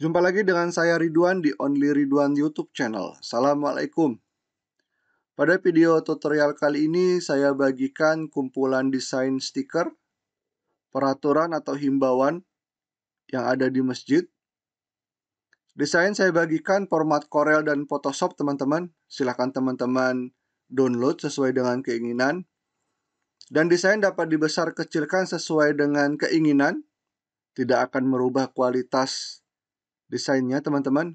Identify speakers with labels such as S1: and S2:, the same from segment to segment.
S1: Jumpa lagi dengan saya Ridwan di Only Ridwan YouTube channel. Assalamualaikum. Pada video tutorial kali ini saya bagikan kumpulan desain stiker, peraturan atau himbauan yang ada di masjid. Desain saya bagikan format Corel dan Photoshop teman-teman. Silahkan teman-teman download sesuai dengan keinginan. Dan desain dapat dibesar kecilkan sesuai dengan keinginan. Tidak akan merubah kualitas desainnya teman-teman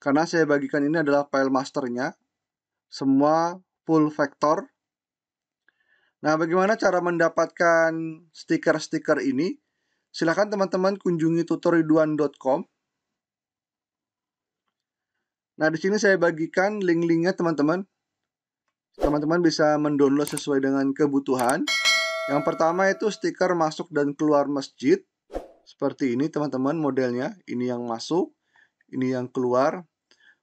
S1: karena saya bagikan ini adalah file masternya semua full vektor nah bagaimana cara mendapatkan stiker-stiker ini silahkan teman-teman kunjungi tutorial.com. Nah, di sini saya bagikan link-linknya teman-teman. Teman-teman bisa mendownload sesuai dengan kebutuhan. Yang pertama itu stiker masuk dan keluar masjid. Seperti ini teman-teman modelnya, ini yang masuk, ini yang keluar.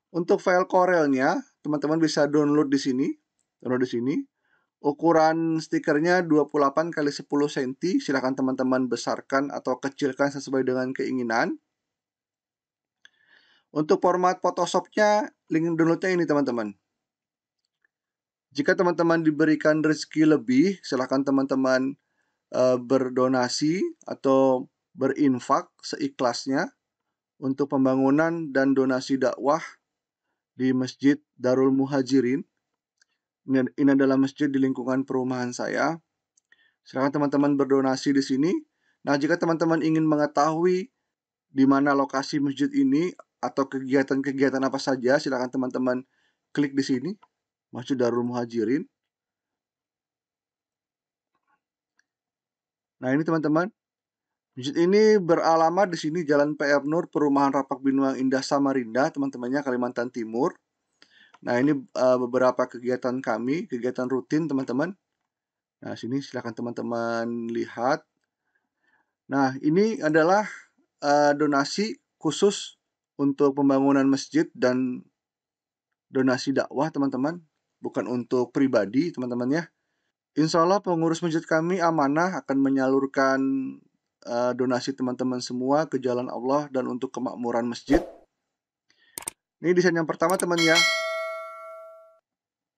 S1: Untuk file Corelnya, teman-teman bisa download di sini, download di sini. Ukuran stikernya 28 kali 10 cm, Silahkan teman-teman besarkan atau kecilkan sesuai dengan keinginan. Untuk format Photoshopnya, link downloadnya ini teman-teman. Jika teman-teman diberikan rezeki lebih, silahkan teman-teman uh, berdonasi atau berinfak seikhlasnya untuk pembangunan dan donasi dakwah di Masjid Darul Muhajirin. Ini adalah masjid di lingkungan perumahan saya. Silakan teman-teman berdonasi di sini. Nah, jika teman-teman ingin mengetahui di mana lokasi masjid ini atau kegiatan-kegiatan apa saja, silakan teman-teman klik di sini, Masjid Darul Muhajirin. Nah, ini teman-teman, Masjid ini beralamat di sini Jalan PR Nur, Perumahan Rapak Binuang Indah Samarinda, teman-temannya Kalimantan Timur. Nah, ini uh, beberapa kegiatan kami, kegiatan rutin, teman-teman. Nah, sini silakan teman-teman lihat. Nah, ini adalah uh, donasi khusus untuk pembangunan masjid dan donasi dakwah, teman-teman. Bukan untuk pribadi, teman-teman ya. Insya Allah pengurus masjid kami amanah akan menyalurkan uh, donasi teman-teman semua ke jalan Allah dan untuk kemakmuran masjid. Ini desain yang pertama teman ya.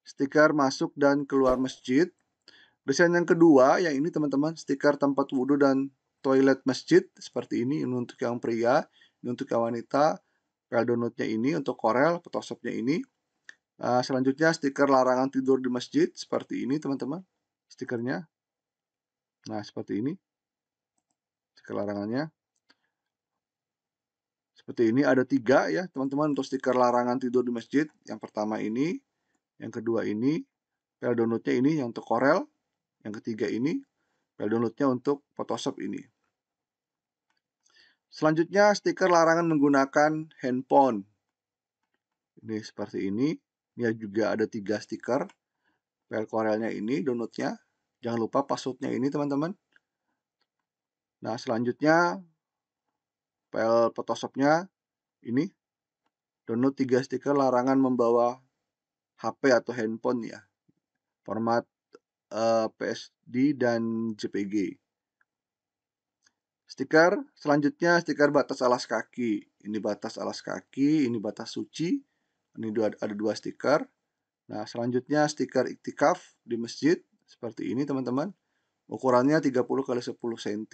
S1: Stiker masuk dan keluar masjid. Desain yang kedua yang ini teman-teman stiker tempat wudhu dan toilet masjid seperti ini. Ini untuk yang pria, ini untuk yang wanita. Rel donutnya ini untuk korel, petosopnya ini. Uh, selanjutnya stiker larangan tidur di masjid seperti ini teman-teman stikernya. Nah seperti ini stiker larangannya seperti ini ada tiga ya teman-teman untuk stiker larangan tidur di masjid yang pertama ini yang kedua ini file downloadnya ini yang untuk Corel yang ketiga ini file downloadnya untuk Photoshop ini selanjutnya stiker larangan menggunakan handphone ini seperti ini ini juga ada tiga stiker file Corelnya ini downloadnya jangan lupa passwordnya ini teman-teman Nah, selanjutnya file Photoshopnya ini download tiga stiker larangan membawa HP atau handphone ya. Format uh, eh, PSD dan JPG. Stiker selanjutnya stiker batas alas kaki. Ini batas alas kaki, ini batas suci. Ini dua, ada dua stiker. Nah, selanjutnya stiker iktikaf di masjid seperti ini teman-teman. Ukurannya 30 kali 10 cm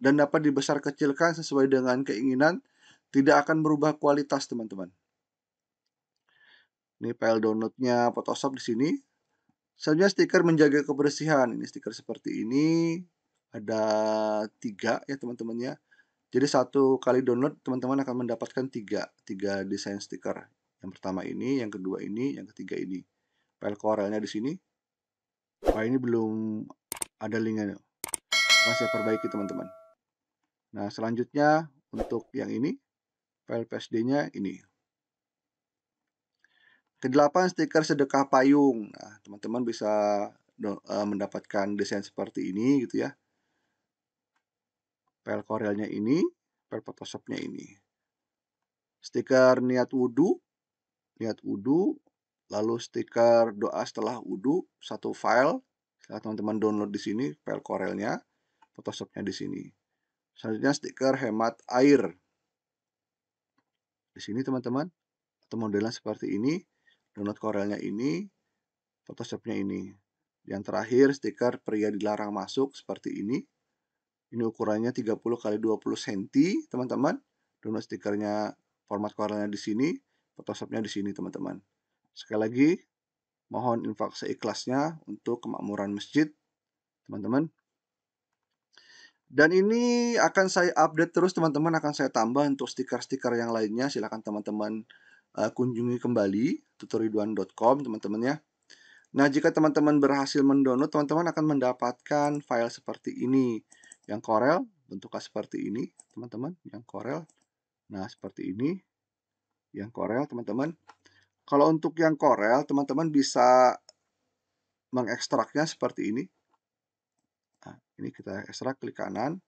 S1: dan dapat dibesar kecilkan sesuai dengan keinginan, tidak akan berubah kualitas, teman-teman. Ini file downloadnya Photoshop di sini. Selanjutnya stiker menjaga kebersihan. Ini stiker seperti ini. Ada tiga ya teman-teman ya. Jadi satu kali download teman-teman akan mendapatkan tiga, tiga desain stiker. Yang pertama ini, yang kedua ini, yang ketiga ini. File Corelnya di sini. Wah ini belum ada linknya akan saya perbaiki teman-teman nah selanjutnya untuk yang ini file PSD nya ini kedelapan stiker sedekah payung nah teman-teman bisa eh, mendapatkan desain seperti ini gitu ya file Corelnya ini file Photoshopnya ini stiker niat wudhu niat wudhu lalu stiker doa setelah wudhu satu file Nah, teman-teman download di sini file Corelnya, Photoshopnya di sini. Selanjutnya stiker hemat air. Di sini teman-teman, atau modelnya seperti ini, download Corelnya ini, Photoshopnya ini. Yang terakhir stiker pria dilarang masuk seperti ini. Ini ukurannya 30 kali 20 cm, teman-teman. Download stikernya format Corelnya di sini, Photoshopnya di sini, teman-teman. Sekali lagi, mohon infak seikhlasnya untuk kemakmuran masjid, teman-teman. Dan ini akan saya update terus teman-teman, akan saya tambah untuk stiker-stiker yang lainnya. Silahkan teman-teman uh, kunjungi kembali tutoriduan.com teman-teman ya. Nah, jika teman-teman berhasil mendownload, teman-teman akan mendapatkan file seperti ini. Yang Corel, bentuknya seperti ini, teman-teman. Yang Corel, nah seperti ini. Yang Corel, teman-teman. Kalau untuk yang Corel, teman-teman bisa mengekstraknya seperti ini. Nah, ini kita ekstrak, klik kanan,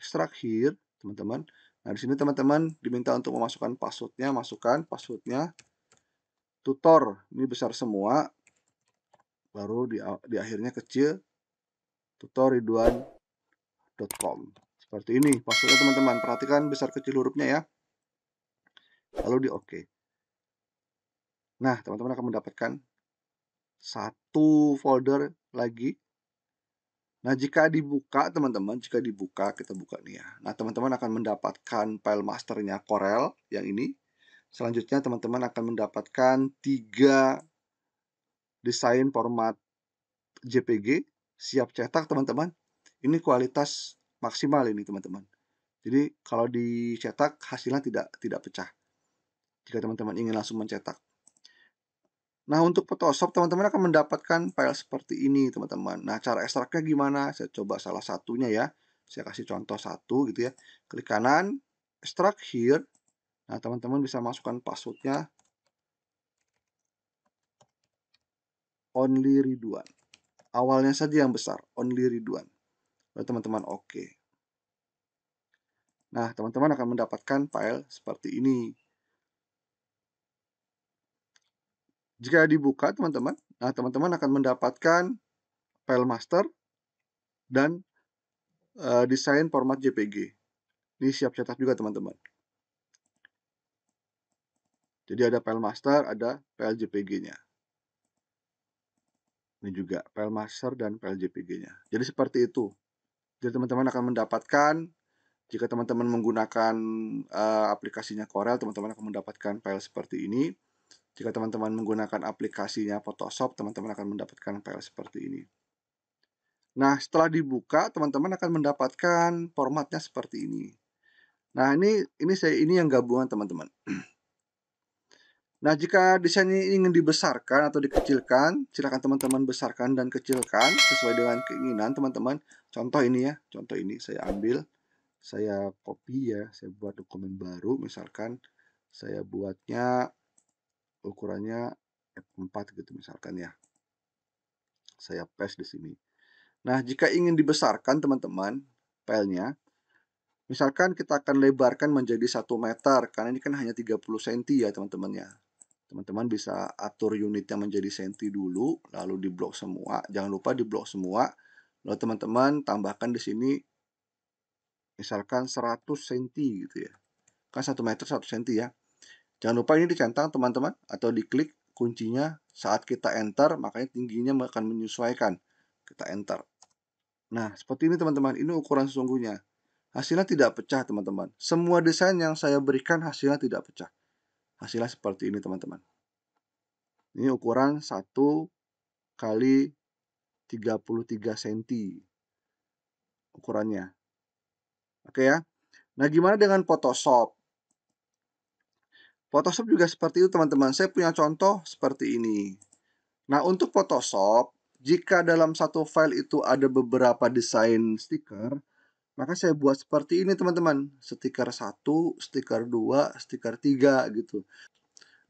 S1: ekstrak here, teman-teman. Nah, di sini teman-teman diminta untuk memasukkan passwordnya, masukkan passwordnya. Tutor, ini besar semua. Baru di, di akhirnya kecil, tutoriduan.com. Seperti ini, passwordnya teman-teman. Perhatikan besar kecil hurufnya ya. Lalu di oke. Okay. Nah, teman-teman akan mendapatkan satu folder lagi. Nah, jika dibuka, teman-teman, jika dibuka, kita buka nih ya. Nah, teman-teman akan mendapatkan file masternya Corel yang ini. Selanjutnya, teman-teman akan mendapatkan tiga desain format JPG siap cetak, teman-teman. Ini kualitas maksimal ini, teman-teman. Jadi, kalau dicetak, hasilnya tidak tidak pecah. Jika teman-teman ingin langsung mencetak. Nah, untuk Photoshop, teman-teman akan mendapatkan file seperti ini, teman-teman. Nah, cara ekstraknya gimana? Saya coba salah satunya ya. Saya kasih contoh satu gitu ya. Klik kanan, extract here. Nah, teman-teman bisa masukkan passwordnya. Only Ridwan. Awalnya saja yang besar, Only Ridwan. Lalu teman-teman, oke. Okay. Nah, teman-teman akan mendapatkan file seperti ini. Jika dibuka teman-teman, nah teman-teman akan mendapatkan file master dan uh, desain format JPG. Ini siap cetak juga teman-teman. Jadi ada file master, ada file JPG-nya. Ini juga file master dan file JPG-nya. Jadi seperti itu. Jadi teman-teman akan mendapatkan jika teman-teman menggunakan uh, aplikasinya Corel, teman-teman akan mendapatkan file seperti ini. Jika teman-teman menggunakan aplikasinya Photoshop, teman-teman akan mendapatkan file seperti ini. Nah, setelah dibuka, teman-teman akan mendapatkan formatnya seperti ini. Nah, ini ini saya ini yang gabungan teman-teman. Nah, jika desain ini ingin dibesarkan atau dikecilkan, silakan teman-teman besarkan dan kecilkan sesuai dengan keinginan teman-teman. Contoh ini ya, contoh ini saya ambil, saya copy ya, saya buat dokumen baru misalkan saya buatnya ukurannya F4 gitu misalkan ya. Saya paste di sini. Nah, jika ingin dibesarkan teman-teman filenya, misalkan kita akan lebarkan menjadi 1 meter, karena ini kan hanya 30 cm ya teman-teman ya. Teman-teman bisa atur unitnya menjadi cm dulu, lalu di blok semua. Jangan lupa di blok semua. Lalu teman-teman tambahkan di sini misalkan 100 cm gitu ya. Kan 1 meter 1 cm ya. Jangan lupa ini dicentang teman-teman atau diklik kuncinya saat kita enter makanya tingginya akan menyesuaikan. Kita enter. Nah, seperti ini teman-teman, ini ukuran sesungguhnya. Hasilnya tidak pecah teman-teman. Semua desain yang saya berikan hasilnya tidak pecah. Hasilnya seperti ini teman-teman. Ini ukuran 1 kali 33 cm ukurannya. Oke ya. Nah, gimana dengan Photoshop? Photoshop juga seperti itu teman-teman. Saya punya contoh seperti ini. Nah, untuk Photoshop, jika dalam satu file itu ada beberapa desain stiker, maka saya buat seperti ini teman-teman. Stiker 1, stiker 2, stiker 3 gitu.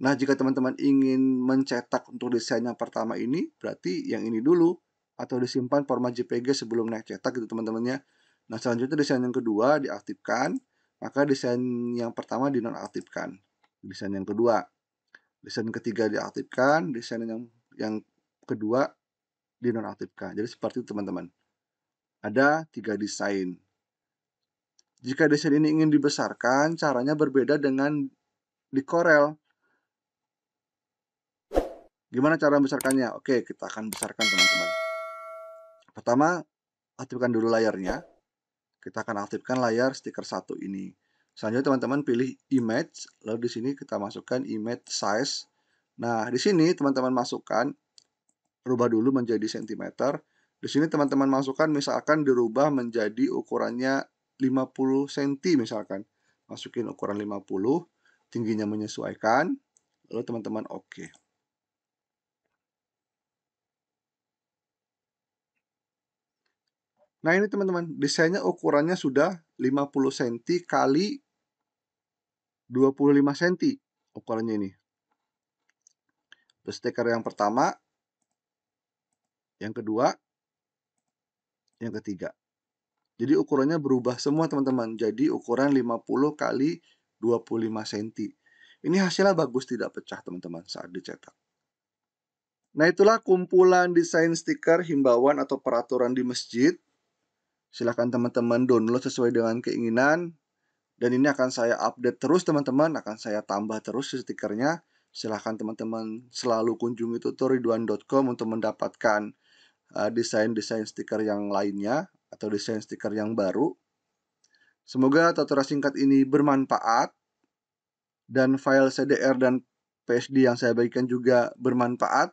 S1: Nah, jika teman-teman ingin mencetak untuk desain yang pertama ini, berarti yang ini dulu atau disimpan format JPG sebelum naik cetak gitu teman-temannya. Nah, selanjutnya desain yang kedua diaktifkan, maka desain yang pertama dinonaktifkan desain yang kedua. Desain ketiga diaktifkan, desain yang yang kedua dinonaktifkan. Jadi seperti itu teman-teman. Ada tiga desain. Jika desain ini ingin dibesarkan, caranya berbeda dengan di Corel. Gimana cara membesarkannya? Oke, kita akan besarkan teman-teman. Pertama, aktifkan dulu layarnya. Kita akan aktifkan layar stiker satu ini. Selanjutnya teman-teman pilih image, lalu di sini kita masukkan image size. Nah, di sini teman-teman masukkan rubah dulu menjadi sentimeter. Di sini teman-teman masukkan misalkan dirubah menjadi ukurannya 50 cm misalkan. Masukin ukuran 50, tingginya menyesuaikan, lalu teman-teman oke. okay. Nah ini teman-teman, desainnya ukurannya sudah 50 cm kali 25 cm ukurannya ini. Terus stiker yang pertama, yang kedua, yang ketiga. Jadi ukurannya berubah semua teman-teman. Jadi ukuran 50 kali 25 cm. Ini hasilnya bagus tidak pecah teman-teman saat dicetak. Nah itulah kumpulan desain stiker himbauan atau peraturan di masjid Silahkan teman-teman download sesuai dengan keinginan. Dan ini akan saya update terus teman-teman, akan saya tambah terus stikernya. Silahkan teman-teman selalu kunjungi tutorial.com untuk mendapatkan eh, desain-desain stiker yang lainnya atau desain stiker yang baru. Semoga tutorial singkat ini bermanfaat dan file CDR dan PSD yang saya bagikan juga bermanfaat.